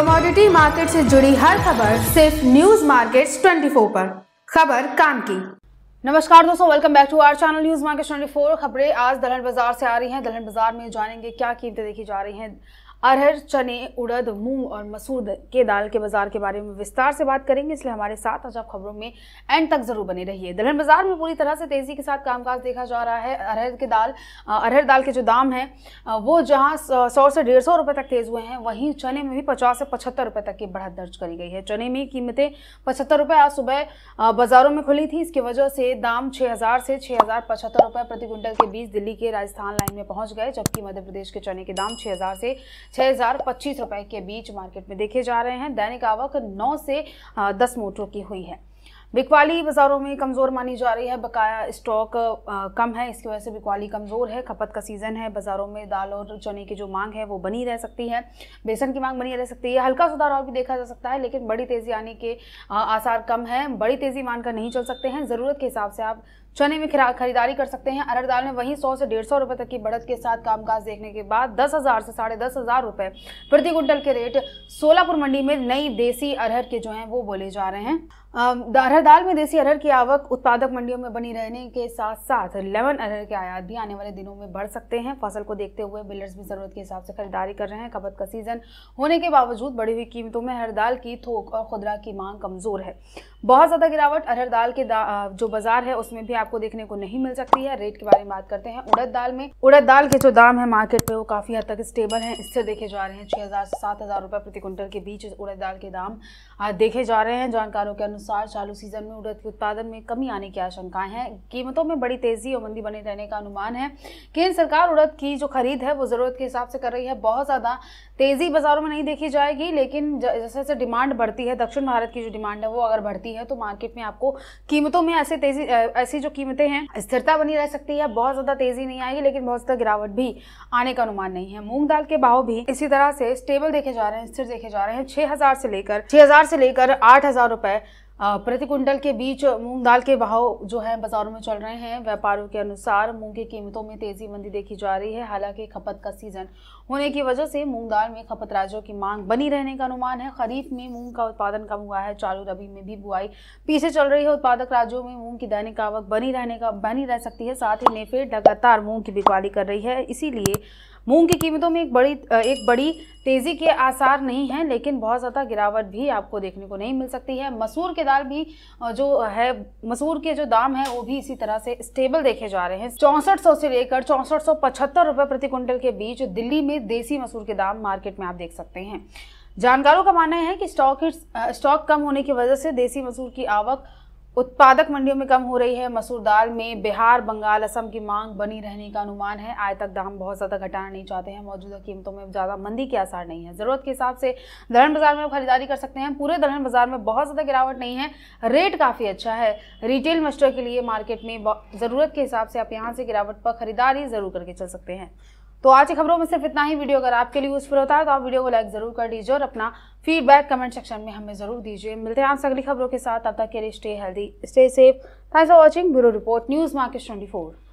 commodity market से जुड़ी हर खबर सिर्फ न्यूज मार्केट्स 24 पर खबर काम की नमस्कार दोस्तों welcome back to our channel news market 24 खबरें आज दलहन बाजार से आ रही हैं दलहन बाजार में जानेंगे क्या कीमतें देखी जा रही हैं अरहर चने उड़द मूंग और मसूर के दाल के बाजार के बारे में विस्तार से बात करेंगे इसलिए हमारे साथ आज आप खबरों में एंड तक जरूर बने रहिए दलहन बाजार में पूरी तरह से तेजी के साथ कामकाज देखा जा रहा है अरहर के दाल अरहर दाल के जो दाम हैं वो जहां सौ से डेढ़ सौ रुपये तक तेज हुए हैं वहीं चने में भी पचास से पचहत्तर रुपये तक की बढ़त दर्ज करी गई है चने में कीमतें पचहत्तर रुपये आज सुबह बाजारों में खुली थी इसकी वजह से दाम छः हज़ार से छः हज़ार पचहत्तर रुपये प्रति क्विंटल के बीच दिल्ली के राजस्थान लाइन में पहुँच गए जबकि मध्य प्रदेश के चने के दाम छः हज़ार से छः के बीच मार्केट में देखे जा रहे हैं दैनिक आवक नौ से हाँ, दस मोटरों की हुई है बिकवाली बाज़ारों में कमज़ोर मानी जा रही है बकाया स्टॉक कम है इसकी वजह से बिकवाली कमज़ोर है खपत का सीज़न है बाज़ारों में दाल और चने की जो मांग है वो बनी रह सकती है बेसन की मांग बनी रह सकती है हल्का सुधार और भी देखा जा सकता है लेकिन बड़ी तेज़ी आने के आसार कम है बड़ी तेज़ी मानकर नहीं चल सकते हैं ज़रूरत के हिसाब से आप चने में खरीदारी कर सकते हैं अरहर दाल में वहीं सौ से डेढ़ सौ रुपये तक की बढ़त के साथ कामकाज देखने के बाद दस हज़ार से साढ़े दस हज़ार रुपये प्रति क्विंटल के रेट सोलापुर मंडी में नई देसी अरहर के जो हैं वो बोले जा रहे हैं अरहर अरहर दाल में देसी अरहर की आवक उत्पादक मंडियों में बनी रहने के साथ साथ लेमन अरहर के आयात भी आने वाले दिनों में बढ़ सकते हैं फसल को देखते हुए बिल्डर्स भी जरूरत के हिसाब से खरीदारी कर रहे हैं खपत का सीजन होने के बावजूद बढ़ी हुई कीमतों में अरहर दाल की थोक और खुदरा की मांग कमजोर है बहुत ज़्यादा गिरावट अरहर दाल के दा, जो बाजार है उसमें भी आपको देखने को नहीं मिल सकती है रेट के बारे में बात करते हैं उड़द दाल में उड़द दाल के जो दाम है मार्केट पे वो काफ़ी हद तक स्टेबल है इससे देखे जा रहे हैं छह हज़ार सात हज़ार रुपए प्रति क्विंटल के बीच उड़द दाल के दाम देखे जा रहे हैं जानकारों के अनुसार चालू सीजन सीजन में उड़द के उत्पादन में कमी आने की आशंकाएं हैं कीमतों में बड़ी तेजी और मंदी बने रहने का अनुमान है केंद्र सरकार उड़द की जो खरीद है वो ज़रूरत के हिसाब से कर रही है बहुत ज़्यादा तेज़ी बाज़ारों में नहीं देखी जाएगी लेकिन जैसे जैसे डिमांड बढ़ती है दक्षिण भारत की जो डिमांड है वो अगर बढ़ती है तो मार्केट में आपको कीमतों में ऐसे तेज़ी ऐसी जो कीमतें हैं स्थिरता बनी रह सकती है बहुत ज़्यादा तेज़ी नहीं आएगी लेकिन बहुत ज़्यादा गिरावट भी आने का अनुमान नहीं है मूंग दाल के भाव भी इसी तरह से स्टेबल देखे जा रहे हैं स्थिर देखे जा रहे हैं छह से लेकर छह से लेकर आठ हजार रुपए प्रति कुंटल के बीच मूंग दाल के भाव जो है बाजारों में चल रहे हैं व्यापारियों के अनुसार मूंग की कीमतों में तेजी मंदी देखी जा रही है हालांकि खपत का सीजन होने की वजह से मूंग दाल में खपत राज्यों की मांग बनी रहने का अनुमान है खरीफ में मूंग का उत्पादन कम हुआ है चालू रबी में भी बुआई पीछे चल रही है उत्पादक राज्यों में मूंग की दैनिक आवक बनी रहने का बनी रह सकती है साथ ही नेफेड लगातार मूंग की बिकवाली कर रही है इसीलिए मूंग की कीमतों में एक बड़ी एक बड़ी तेजी के आसार नहीं है लेकिन बहुत ज़्यादा गिरावट भी आपको देखने को नहीं मिल सकती है मसूर के दाल भी जो है मसूर के जो दाम है वो भी इसी तरह से स्टेबल देखे जा रहे हैं चौंसठ से लेकर चौंसठ रुपए प्रति क्विंटल के बीच दिल्ली में देसी मसूर के दाम मार्केट में आप देख सकते हैं जानकारों का मानना है कि स्टॉक स्टॉक कम होने की वजह से देसी मसूर की आवक उत्पादक मंडियों में कम हो रही है मसूर दाल में बिहार बंगाल असम की मांग बनी रहने का अनुमान है आय तक दाम बहुत ज़्यादा घटाना नहीं चाहते हैं मौजूदा कीमतों में ज़्यादा मंदी के आसार नहीं है ज़रूरत के हिसाब से दलहन बाजार में खरीदारी कर सकते हैं पूरे दलहन बाजार में बहुत ज़्यादा गिरावट नहीं है रेट काफ़ी अच्छा है रिटेल इन्वेस्टर के लिए मार्केट में ज़रूरत के हिसाब से आप यहाँ से गिरावट पर खरीदारी ज़रूर करके चल सकते हैं तो आज की खबरों में सिर्फ इतना ही वीडियो अगर आपके लिए यूजफुल होता है तो आप वीडियो को लाइक जरूर कर दीजिए और अपना फीडबैक कमेंट सेक्शन में हमें जरूर दीजिए मिलते हैं आपसे अगली खबरों के साथ तब तक के लिए stay healthy stay safe thanks for watching bureau report news market twenty